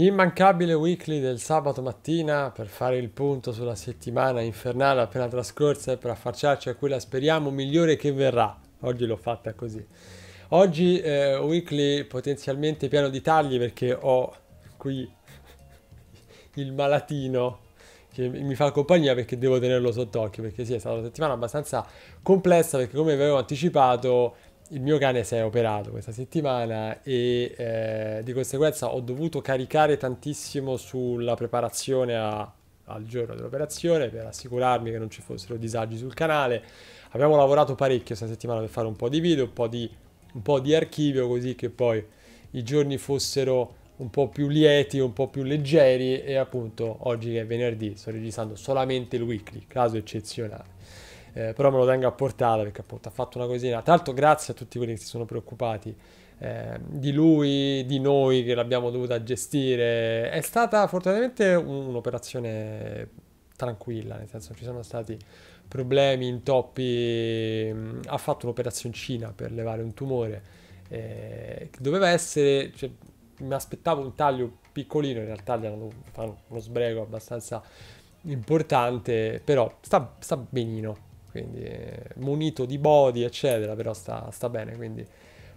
Immancabile weekly del sabato mattina per fare il punto sulla settimana infernale appena trascorsa e per affacciarci a quella speriamo migliore che verrà. Oggi l'ho fatta così. Oggi eh, weekly potenzialmente pieno di tagli perché ho qui il malatino che mi fa compagnia perché devo tenerlo sott'occhio perché sì è stata una settimana abbastanza complessa perché come vi avevo anticipato il mio cane si è operato questa settimana e eh, di conseguenza ho dovuto caricare tantissimo sulla preparazione a, al giorno dell'operazione per assicurarmi che non ci fossero disagi sul canale. Abbiamo lavorato parecchio questa settimana per fare un po' di video, un po' di, un po di archivio così che poi i giorni fossero un po' più lieti, un po' più leggeri e appunto oggi che è venerdì sto registrando solamente il weekly, caso eccezionale eh, però me lo tengo a portata perché appunto ha fatto una cosina. Tra l'altro grazie a tutti quelli che si sono preoccupati eh, di lui, di noi che l'abbiamo dovuta gestire. È stata fortunatamente un'operazione tranquilla, nel senso ci sono stati problemi, intoppi, ha fatto un'operazioncina per levare un tumore eh, che doveva essere, cioè, mi aspettavo un taglio piccolino, in realtà gli hanno fatto uno sbrego abbastanza importante, però sta, sta benino quindi eh, munito di body, eccetera, però sta, sta, bene, quindi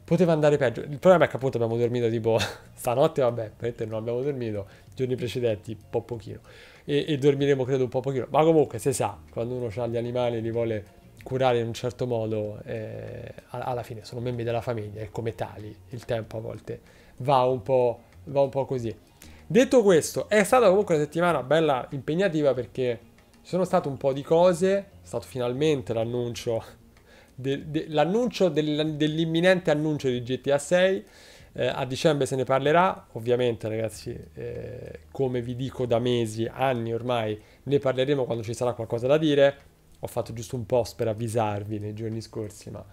poteva andare peggio. Il problema è che appunto abbiamo dormito tipo stanotte, vabbè, praticamente non abbiamo dormito, i giorni precedenti un po' pochino, e, e, dormiremo credo un po' pochino, ma comunque si sa, quando uno ha gli animali e li vuole curare in un certo modo, eh, alla fine sono membri della famiglia e come tali il tempo a volte va un po', va un po così. Detto questo, è stata comunque una settimana bella impegnativa perché ci sono state un po' di cose, è stato finalmente l'annuncio, de, de, l'annuncio del, dell'imminente annuncio di GTA 6, eh, a dicembre se ne parlerà, ovviamente ragazzi, eh, come vi dico da mesi, anni ormai, ne parleremo quando ci sarà qualcosa da dire. Ho fatto giusto un post per avvisarvi nei giorni scorsi, ma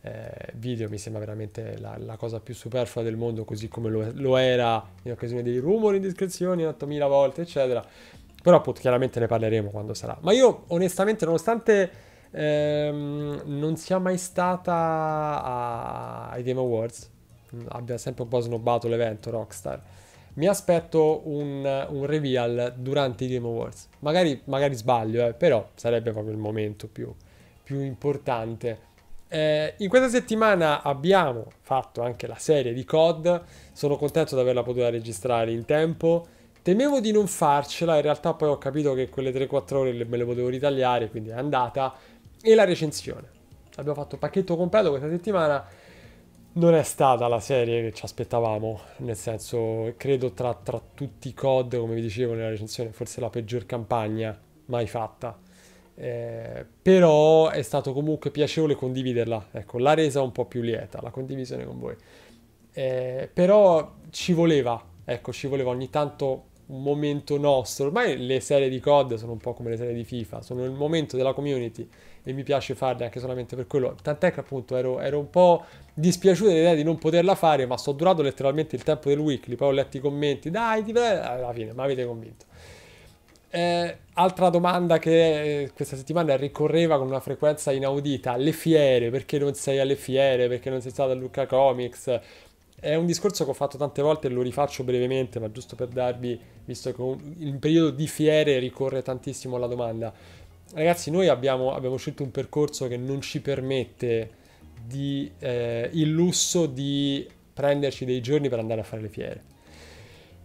eh, video mi sembra veramente la, la, cosa più superflua del mondo, così come lo, lo era in occasione dei rumori, indiscrezioni, 8000 volte, eccetera. Però appunto chiaramente ne parleremo quando sarà. Ma io onestamente, nonostante ehm, non sia mai stata a... ai Game Awards, mm, abbia sempre un po' snobbato l'evento Rockstar, mi aspetto un, un reveal durante i Game Awards. Magari, magari sbaglio, eh, però sarebbe proprio il momento più, più importante. Eh, in questa settimana abbiamo fatto anche la serie di COD, sono contento di averla potuta registrare in tempo. Temevo di non farcela, in realtà poi ho capito che quelle 3-4 ore me le potevo ritagliare, quindi è andata. E la recensione. Abbiamo fatto pacchetto completo questa settimana. Non è stata la serie che ci aspettavamo, nel senso, credo tra, tra tutti i COD, come vi dicevo nella recensione, forse la peggior campagna mai fatta. Eh, però è stato comunque piacevole condividerla, ecco, la resa un po' più lieta, la condivisione con voi. Eh, però ci voleva, ecco, ci voleva ogni tanto un momento nostro. Ormai le serie di COD sono un po' come le serie di FIFA, sono il momento della community e mi piace farle anche solamente per quello. Tant'è che appunto ero, ero un po' dispiaciuto dell'idea di non poterla fare, ma sto durato letteralmente il tempo del weekly, poi ho letto i commenti, dai, ti prego, alla fine ma avete convinto. Eh, altra domanda che eh, questa settimana ricorreva con una frequenza inaudita, le fiere, perché non sei alle fiere, perché non sei stato a Lucca Comics, è un discorso che ho fatto tante volte e lo rifaccio brevemente, ma giusto per darvi, visto che il periodo di fiere ricorre tantissimo alla domanda. Ragazzi, noi abbiamo, abbiamo scelto un percorso che non ci permette di, eh, il lusso di prenderci dei giorni per andare a fare le fiere.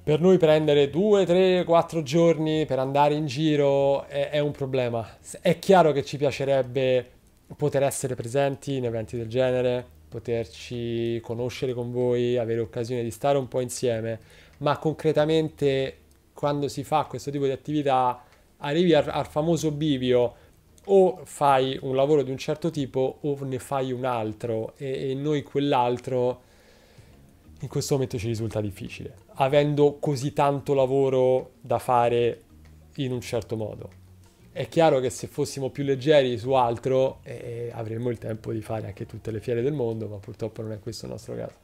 Per noi prendere 2, 3, 4 giorni per andare in giro è, è un problema. È chiaro che ci piacerebbe poter essere presenti in eventi del genere, poterci conoscere con voi, avere occasione di stare un po' insieme, ma concretamente quando si fa questo tipo di attività arrivi al, al famoso bivio o fai un lavoro di un certo tipo o ne fai un altro e, e noi quell'altro in questo momento ci risulta difficile, avendo così tanto lavoro da fare in un certo modo. È chiaro che se fossimo più leggeri su altro eh, avremmo il tempo di fare anche tutte le fiere del mondo, ma purtroppo non è questo il nostro caso.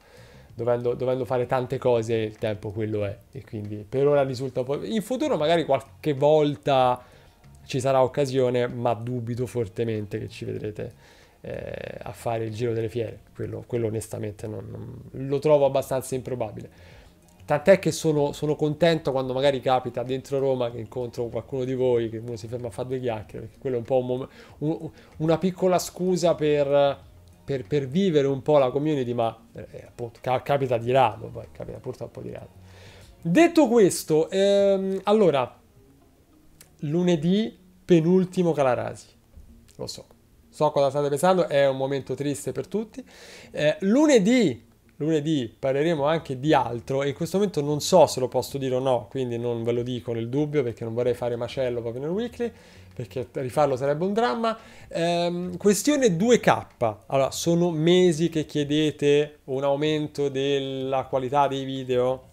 Dovendo, dovendo fare tante cose il tempo quello è e quindi per ora risulta un po'... In futuro magari qualche volta ci sarà occasione, ma dubito fortemente che ci vedrete eh, a fare il giro delle fiere, quello, quello onestamente non, non, lo trovo abbastanza improbabile. Tant'è che sono, sono, contento quando magari capita dentro Roma che incontro qualcuno di voi, che uno si ferma a fare due chiacchiere, perché quello è un po' un mom- un, una piccola scusa per, per, per, vivere un po' la community, ma eh, appunto, ca- capita di rado, poi capita purtroppo di rado. Detto questo, ehm, allora, lunedì penultimo Calarasi, lo so, so cosa state pensando, è un momento triste per tutti. Eh, lunedì lunedì parleremo anche di altro e in questo momento non so se lo posso dire o no, quindi non ve lo dico nel dubbio perché non vorrei fare macello proprio nel weekly, perché rifarlo sarebbe un dramma. Ehm, questione 2K. Allora, sono mesi che chiedete un aumento della qualità dei video.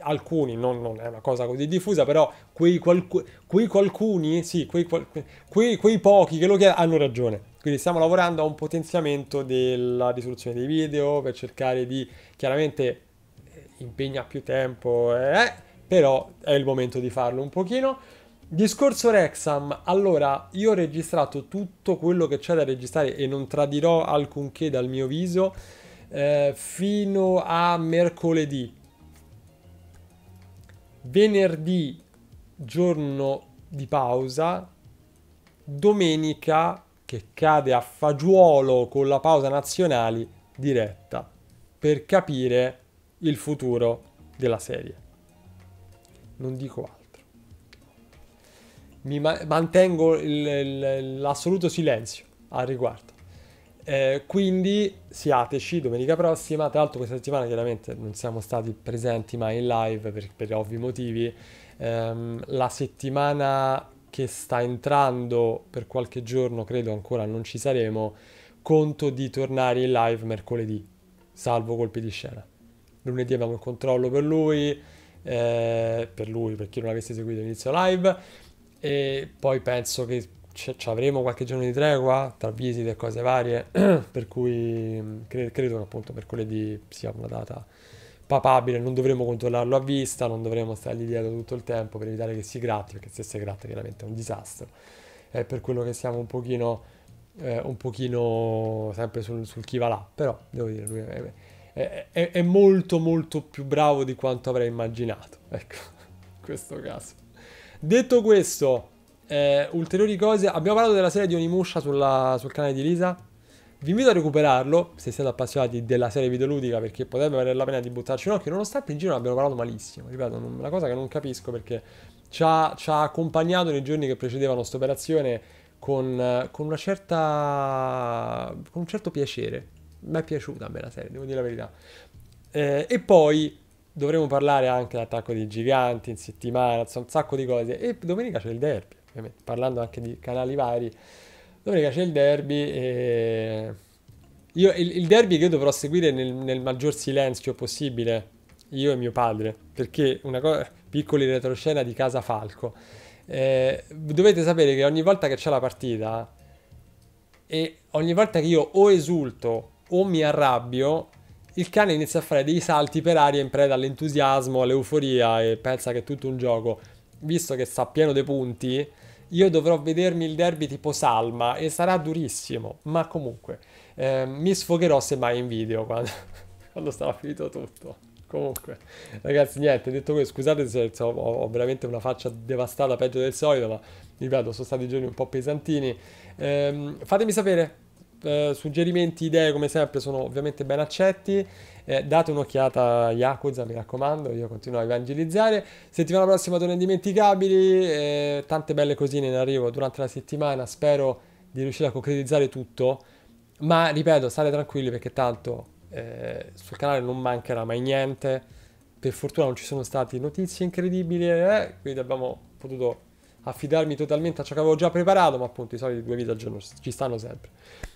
Alcuni, non, non è una cosa così diffusa, però quei, qualcu- quei qualcuni, sì, quei, qual- quei, quei pochi che lo chiedono hanno ragione. Quindi stiamo lavorando a un potenziamento della risoluzione dei video per cercare di, chiaramente eh, impegna più tempo, eh, però è il momento di farlo un pochino. Discorso Rexam, allora io ho registrato tutto quello che c'è da registrare e non tradirò alcunché dal mio viso eh, fino a mercoledì. Venerdì giorno di pausa, domenica che cade a fagiolo con la pausa nazionali diretta per capire il futuro della serie. Non dico altro. Mi ma- mantengo il, l'assoluto silenzio al riguardo. Eh, quindi siateci domenica prossima. Tra l'altro, questa settimana chiaramente non siamo stati presenti mai in live per, per ovvi motivi ehm, la settimana che sta entrando per qualche giorno, credo ancora non ci saremo, conto di tornare in live mercoledì, salvo colpi di scena. Lunedì abbiamo il controllo per lui, eh, per lui, per chi non avesse seguito inizio live, e poi penso che ci avremo qualche giorno di tregua tra visite e cose varie, per cui mm, cre- credo che appunto mercoledì sia una data papabile, non dovremo controllarlo a vista, non dovremo stargli dietro tutto il tempo per evitare che si gratti, perché se si gratta chiaramente è un disastro. È per quello che siamo un pochino, eh, un pochino sempre sul, sul chi va là, però devo dire, lui è, è, è, è, molto molto più bravo di quanto avrei immaginato, ecco, in questo caso. Detto questo, eh, ulteriori cose, abbiamo parlato della serie di Onimusha sulla, sul canale di Lisa, vi invito a recuperarlo se siete appassionati della serie videoludica perché potrebbe valere la pena di buttarci un occhio, nonostante in giro ne abbiano parlato malissimo. Ripeto, una cosa che non capisco perché ci ha, ci ha accompagnato nei giorni che precedevano questa operazione con, con, una certa. con un certo piacere. Mi è piaciuta a me la serie, devo dire la verità. Eh, e poi dovremo parlare anche dell'attacco dei giganti in settimana, un sacco di cose. E domenica c'è il derby, ovviamente, parlando anche di canali vari. Domenica c'è il derby e... Io il, il, derby che io dovrò seguire nel, nel, maggior silenzio possibile, io e mio padre, perché una cosa... piccoli retroscena di Casa Falco. Eh, dovete sapere che ogni volta che c'è la partita e ogni volta che io o esulto o mi arrabbio, il cane inizia a fare dei salti per aria in preda all'entusiasmo, all'euforia e pensa che è tutto un gioco. Visto che sta pieno dei punti, io dovrò vedermi il derby tipo Salma e sarà durissimo, ma comunque eh, mi sfogherò se mai in video quando, quando sarà finito tutto. Comunque, ragazzi, niente, detto questo, scusate se ho, ho, veramente una faccia devastata, peggio del solito, ma ripeto, sono stati giorni un po' pesantini. Ehm, fatemi sapere eh, suggerimenti, idee come sempre sono ovviamente ben accetti. Eh, date un'occhiata a Yakuza, mi raccomando, io continuo a evangelizzare. Settimana prossima torno indimenticabili, eh, tante belle cosine in arrivo durante la settimana, spero di riuscire a concretizzare tutto. Ma ripeto, state tranquilli perché tanto eh, sul canale non mancherà mai niente. Per fortuna non ci sono state notizie incredibili, eh, quindi abbiamo potuto affidarmi totalmente a ciò che avevo già preparato, ma appunto i soliti due video al giorno ci stanno sempre.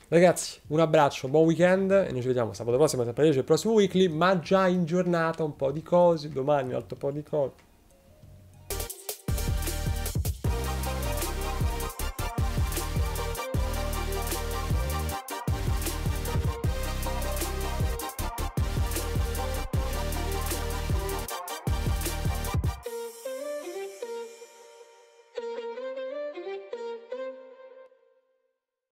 Ragazzi, un abbraccio, buon weekend e noi ci vediamo sabato prossimo, sempre il prossimo weekly, ma già in giornata un po' di cose, domani un altro po' di cose.